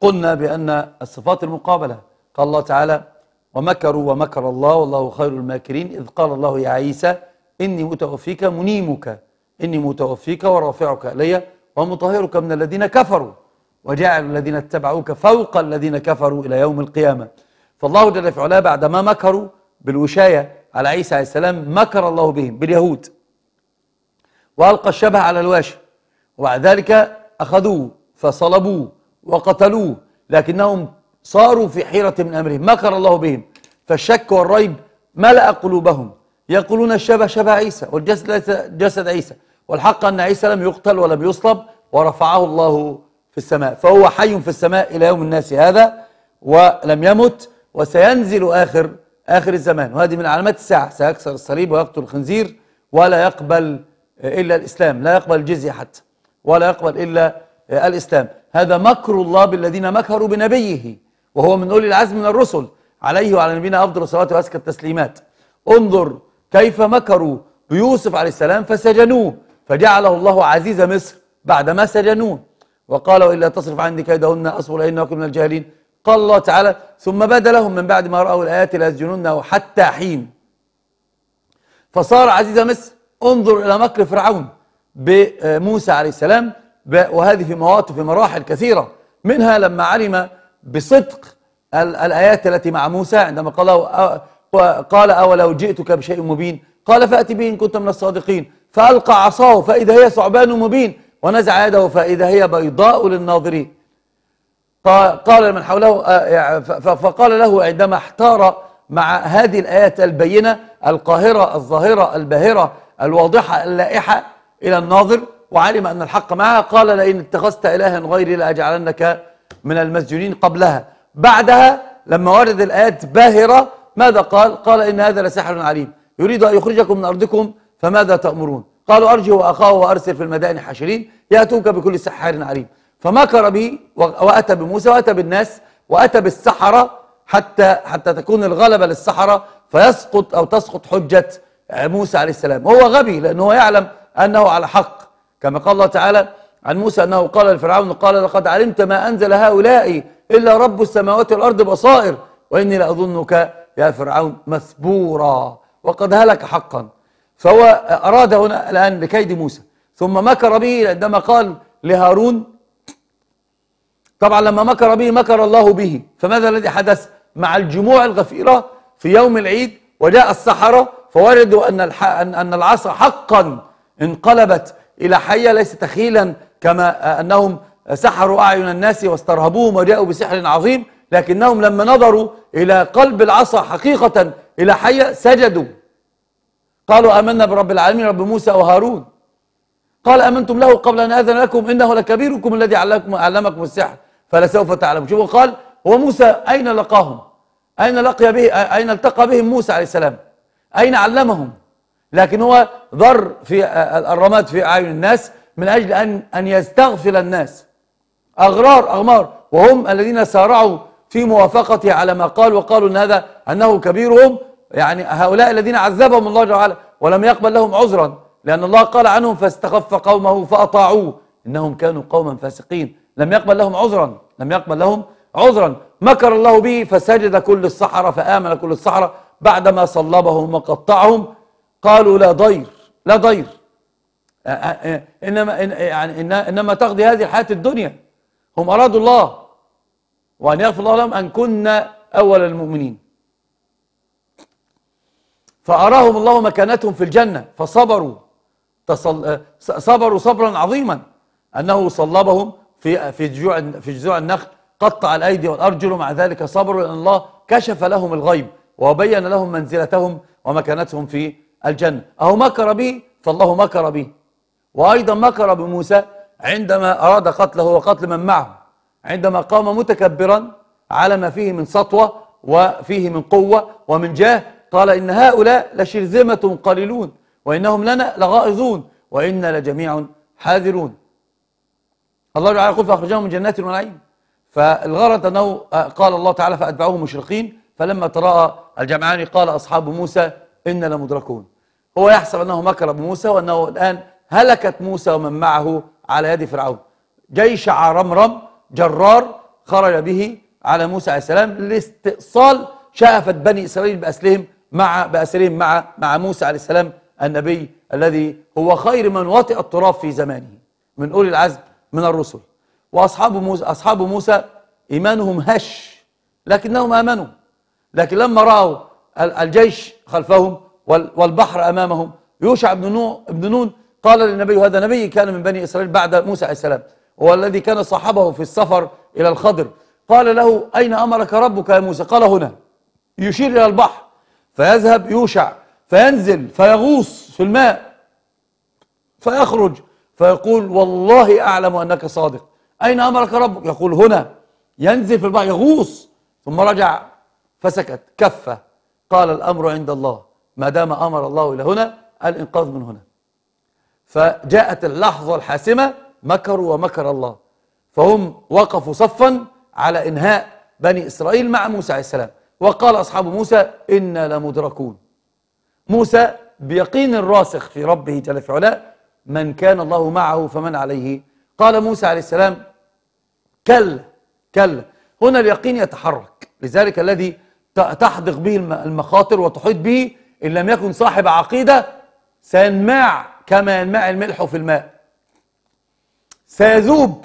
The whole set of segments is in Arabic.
قلنا بأن الصفات المقابلة قال الله تعالى ومكروا ومكر الله والله خير الماكرين إذ قال الله يا عيسى إني متوفيك منيمك إني متوفيك ورافعك إلي ومطهرك من الذين كفروا وجعل الذين اتبعوك فوق الذين كفروا إلى يوم القيامة فالله جل في علاه بعدما مكروا بالوشاية على عيسى عليه السلام مكر الله بهم باليهود وألقى الشبه على الواشي وبعد ذلك أخذوه فصلبوه وقتلوه لكنهم صاروا في حيرة من أمرهم مكر الله بهم فالشك والريب ملأ قلوبهم يقولون الشبه شبه عيسى والجسد ليس جسد عيسى والحق أن عيسى لم يقتل ولم يصلب ورفعه الله في السماء فهو حي في السماء إلى يوم الناس هذا ولم يمت وسينزل آخر آخر الزمان وهذه من علامات الساعة سيكسر الصليب ويقتل الخنزير ولا يقبل إلا الإسلام لا يقبل الجزية حتى ولا يقبل إلا الإسلام هذا مكر الله بالذين مكروا بنبيه وهو من أولي العزم من الرسل عليه وعلى نبينا أفضل الصلاة وأزكى التسليمات انظر كيف مكروا بيوسف عليه السلام فسجنوه فجعله الله عزيز مصر بعد ما سجنوه وقال وإلا تصرف عني كيدهن أصبر إن من الجاهلين قال الله تعالى ثم بدا لهم من بعد ما رأوا الآيات ليسجننه حتى حين فصار عزيز مصر انظر إلى مكر فرعون بموسى عليه السلام وهذه في مواطن في مراحل كثيرة منها لما علم بصدق الآيات التي مع موسى عندما قال قال أولو جئتك بشيء مبين قال فأتي به إن كنت من الصادقين فألقى عصاه فإذا هي ثعبان مبين ونزع يده فإذا هي بيضاء للناظرين قال من حوله فقال له عندما احتار مع هذه الآيات البينة القاهرة الظاهرة الباهرة الواضحة اللائحة إلى الناظر وعلم أن الحق معها قال لئن اتخذت إلها غيري لأجعلنك من المسجونين قبلها بعدها لما ورد الآيات باهرة ماذا قال؟ قال إن هذا لسحر عليم يريد أن يخرجكم من أرضكم فماذا تأمرون؟ قالوا أرجه وأخاه وأرسل في المدائن حاشرين يأتوك بكل سحار عليم فمكر به وأتى بموسى وأتى بالناس وأتى بالسحرة حتى حتى تكون الغلبة للسحرة فيسقط أو تسقط حجة موسى عليه السلام وهو غبي لأنه يعلم أنه على حق كما قال الله تعالى عن موسى أنه قال لفرعون قال لقد علمت ما أنزل هؤلاء إلا رب السماوات والأرض بصائر وإني لأظنك يا فرعون مثبورا وقد هلك حقا فهو أراد هنا الآن بكيد موسى ثم مكر به عندما قال لهارون طبعا لما مكر به مكر الله به فماذا الذي حدث مع الجموع الغفيرة في يوم العيد وجاء السحرة فوجدوا أن أن العصا حقا انقلبت إلى حية ليس تخيلا كما أنهم سحروا أعين الناس واسترهبوهم وجاءوا بسحر عظيم لكنهم لما نظروا إلى قلب العصا حقيقة إلى حية سجدوا قالوا آمنا برب العالمين رب موسى وهارون قال آمنتم له قبل أن أذن لكم إنه لكبيركم الذي علمكم, علمكم السحر فلسوف تعلمون شوفوا قال هو موسى أين لقاهم أين لقي به أين التقى بهم موسى عليه السلام أين علمهم لكن هو ضر في الرماد في أعين الناس من أجل أن, أن يستغفل الناس أغرار أغمار وهم الذين سارعوا في موافقته على ما قال وقالوا أن هذا أنه كبيرهم يعني هؤلاء الذين عذبهم الله جل وعلا ولم يقبل لهم عذرا لأن الله قال عنهم فاستخف قومه فأطاعوه إنهم كانوا قوما فاسقين لم يقبل لهم عذرا لم يقبل لهم عذرا مكر الله به فسجد كل الصحراء فآمن كل الصحراء بعدما صلبهم وقطعهم قالوا لا ضير لا ضير إنما, يعني إنما تقضي هذه الحياة الدنيا هم أرادوا الله وأن يغفر الله لهم أن كنا أول المؤمنين فأراهم الله مكانتهم في الجنة فصبروا تصل صبروا صبرا عظيما أنه صلبهم في في جذوع في جذوع النخل قطع الأيدي والأرجل ومع ذلك صبروا لأن الله كشف لهم الغيب وبين لهم منزلتهم ومكانتهم في الجنة أهو مكر به فالله مكر به وأيضا مكر بموسى عندما أراد قتله وقتل من معه عندما قام متكبرا على ما فيه من سطوة وفيه من قوة ومن جاه قال إن هؤلاء لشرذمة قليلون وإنهم لنا لغائظون وإنا لجميع حاذرون الله تعالى يقول فأخرجهم من جنات ونعيم فالغرض أنه آه، قال الله تعالى فأتبعوه مشرقين فلما تراءى الجمعان قال أصحاب موسى إنا لمدركون هو يحسب أنه مكر بموسى وأنه الآن هلكت موسى ومن معه على يد فرعون جيش عرمرم جرار خرج به على موسى عليه السلام لاستئصال شافت بني إسرائيل باسرهم مع بأسرهم مع مع موسى عليه السلام النبي الذي هو خير من وطئ التراب في زمانه من أولي العزم من الرسل وأصحاب موسى أصحاب موسى إيمانهم هش لكنهم آمنوا لكن لما رأوا الجيش خلفهم والبحر أمامهم يوشع بن نون, بن نون قال للنبي هذا نبي كان من بني إسرائيل بعد موسى عليه السلام هو الذي كان صاحبه في السفر إلى الخضر قال له أين أمرك ربك يا موسى قال هنا يشير إلى البحر فيذهب يوشع فينزل فيغوص في الماء فيخرج فيقول والله أعلم أنك صادق أين أمرك ربك يقول هنا ينزل في البحر يغوص ثم رجع فسكت كفه قال الأمر عند الله ما دام أمر الله إلى هنا الإنقاذ من هنا فجاءت اللحظة الحاسمة مكروا ومكر الله فهم وقفوا صفا على إنهاء بني إسرائيل مع موسى عليه السلام وقال أصحاب موسى إنا لمدركون موسى بيقين راسخ في ربه جل في علاه من كان الله معه فمن عليه قال موسى عليه السلام كلا كلا هنا اليقين يتحرك لذلك الذي تحدق به المخاطر وتحيط به إن لم يكن صاحب عقيدة سينماع كما ينماع الملح في الماء سيذوب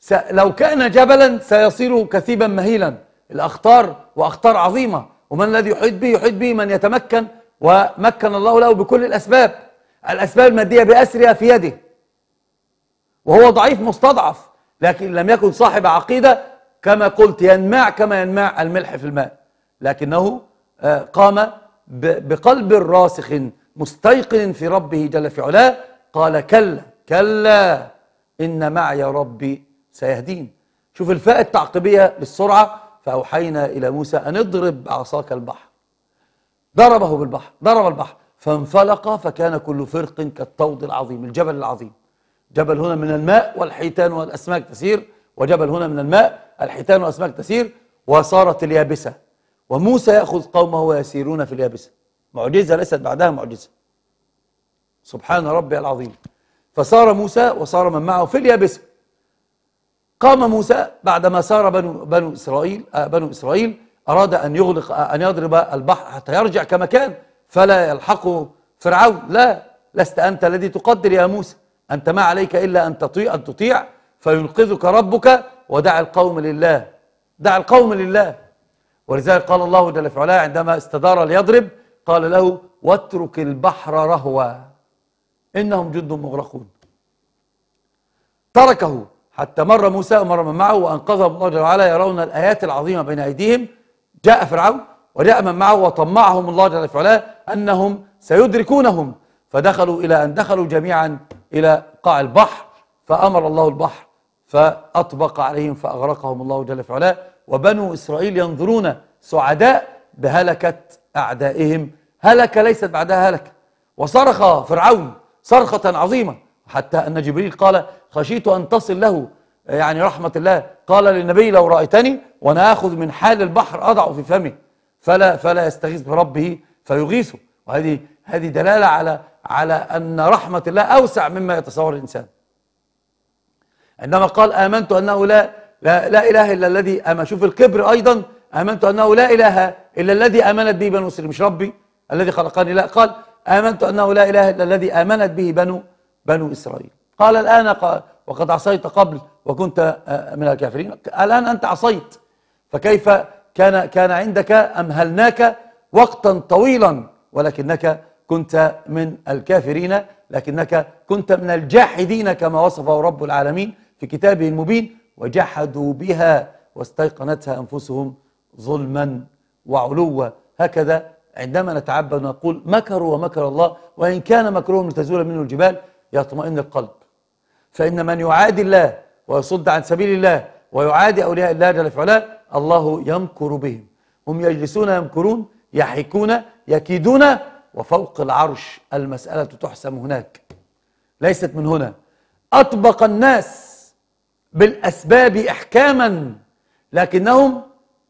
س... لو كان جبلا سيصير كثيبا مهيلا الأخطار وأخطار عظيمة ومن الذي يحيط به يحيط به من يتمكن ومكن الله له بكل الأسباب الأسباب المادية بأسرها في يده وهو ضعيف مستضعف لكن لم يكن صاحب عقيدة كما قلت ينماع كما ينماع الملح في الماء لكنه آه، قام بقلب راسخ مستيقن في ربه جل في علاه قال كلا كلا إن معي ربي سيهدين شوف الفاء التعقيبية بالسرعة فأوحينا إلى موسى أن اضرب عصاك البحر ضربه بالبحر ضرب البحر فانفلق فكان كل فرق كالطود العظيم الجبل العظيم جبل هنا من الماء والحيتان والأسماك تسير وجبل هنا من الماء الحيتان والأسماك تسير وصارت اليابسة وموسى يأخذ قومه ويسيرون في اليابسة معجزة ليست بعدها معجزة سبحان ربي العظيم فسار موسى وسار من معه في اليابسة قام موسى بعدما سار بنو, بنو إسرائيل آه، بنو إسرائيل أراد أن يغلق آه، أن يضرب البحر حتى يرجع كما كان فلا يلحقه فرعون لا لست أنت الذي تقدر يا موسى أنت ما عليك إلا أن تطيع أن تطيع فينقذك ربك ودع القوم لله دع القوم لله ولذلك قال الله جل في علاه عندما استدار ليضرب قال له واترك البحر رهوا إنهم جند مغرقون تركه حتى مر موسى ومر من معه وأنقذهم الله جل وعلا يرون الآيات العظيمة بين أيديهم جاء فرعون وجاء من معه وطمعهم الله جل في علاه أنهم سيدركونهم فدخلوا إلى أن دخلوا جميعا إلى قاع البحر فأمر الله البحر فأطبق عليهم فأغرقهم الله جل في علاه وبنو إسرائيل ينظرون سعداء بهلكة أعدائهم هلك ليست بعدها هلكة وصرخ فرعون صرخة عظيمة حتى أن جبريل قال خشيت أن تصل له يعني رحمة الله قال للنبي لو رأيتني وأنا آخذ من حال البحر أضع في فمه فلا فلا يستغيث بربه فيغيثه وهذه هذه دلالة على على أن رحمة الله أوسع مما يتصور الإنسان عندما قال آمنت أنه لا لا, لا إله إلا الذي أما شوف الكبر أيضا آمنت أنه لا إله إلا الذي آمنت به بنو إسرائيل مش ربي الذي خلقني لا قال آمنت أنه لا إله إلا الذي آمنت به بنو بنو إسرائيل قال الآن قال وقد عصيت قبل وكنت آه، من الكافرين الآن أنت عصيت فكيف كان كان عندك أمهلناك وقتا طويلا ولكنك كنت من الكافرين لكنك كنت من الجاحدين كما وصفه رب العالمين في كتابه المبين وجحدوا بها واستيقنتها أنفسهم ظلما وعلوا هكذا عندما نتعبد نقول مكروا ومكر الله وإن كان مكرهم لتزول منه الجبال يطمئن القلب فإن من يعادي الله ويصد عن سبيل الله ويعادي أولياء الله جل وعلا الله يمكر بهم هم يجلسون يمكرون يحكون يكيدون وفوق العرش المسألة تحسم هناك ليست من هنا أطبق الناس بالأسباب إحكاما لكنهم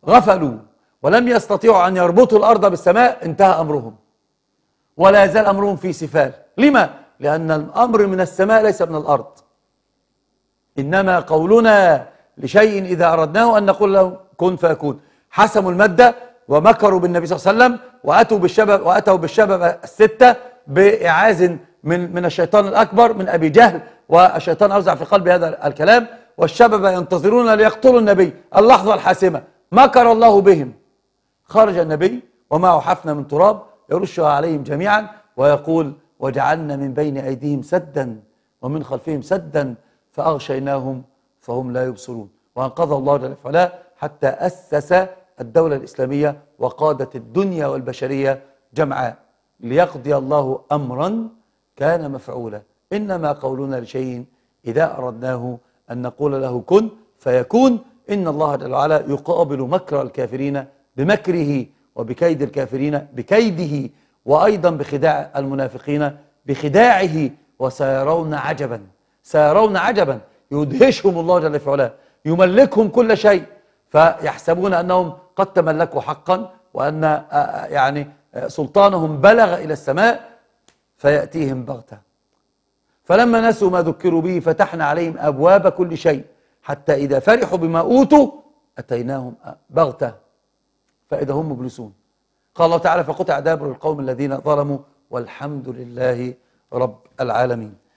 غفلوا ولم يستطيعوا أن يربطوا الأرض بالسماء انتهى أمرهم ولا يزال أمرهم في سفال لما؟ لأن الأمر من السماء ليس من الأرض إنما قولنا لشيء إذا أردناه أن نقول له كن فيكون حسموا المادة ومكروا بالنبي صلى الله عليه وسلم وأتوا بالشباب وأتوا بالشباب الستة بإعاز من من الشيطان الأكبر من أبي جهل والشيطان أوزع في قلبي هذا الكلام والشباب ينتظرون ليقتلوا النبي اللحظة الحاسمة مكر الله بهم خرج النبي ومعه حفنة من تراب يرشها عليهم جميعا ويقول وجعلنا من بين أيديهم سدا ومن خلفهم سدا فأغشيناهم فهم لا يبصرون وأنقذ الله جل وعلا حتى أسس الدولة الإسلامية وقادت الدنيا والبشرية جمعاء ليقضي الله أمرا كان مفعولا إنما قولنا لشيء إذا أردناه أن نقول له كن فيكون إن الله جل وعلا يقابل مكر الكافرين بمكره وبكيد الكافرين بكيده وأيضا بخداع المنافقين بخداعه وسيرون عجبا سيرون عجبا يدهشهم الله جل وعلا يملكهم كل شيء فيحسبون أنهم قد تملكوا حقا وأن آه، آه، يعني آه، سلطانهم بلغ إلى السماء فيأتيهم بغتة فلما نسوا ما ذكروا به فتحنا عليهم أبواب كل شيء حتى إذا فرحوا بما أوتوا أتيناهم بغتة فإذا هم مبلسون قال الله تعالى فقطع دابر القوم الذين ظلموا والحمد لله رب العالمين